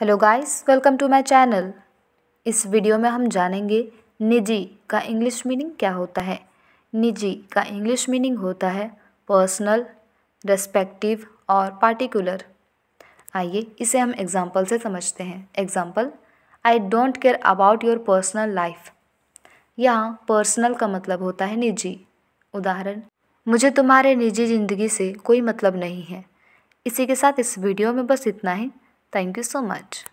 Hello guys welcome to my channel इस video में हम जानेंगे निजी का इंग्लिश मीनिंग क्या होता है निजी का इंग्लिश मीनिंग होता है पर्सनल रेस्पेक्टिव और पार्टिकुलर आइए इसे हम एग्जाम्पल से समझते हैं example I don't care about your personal life यहाँ पर्सनल का मतलब होता है निजी उदाहरण मुझे तुम्हारे निजी ज़िंदगी से कोई मतलब नहीं है इसी के साथ इस वीडियो में बस इतना ही Thank you so much.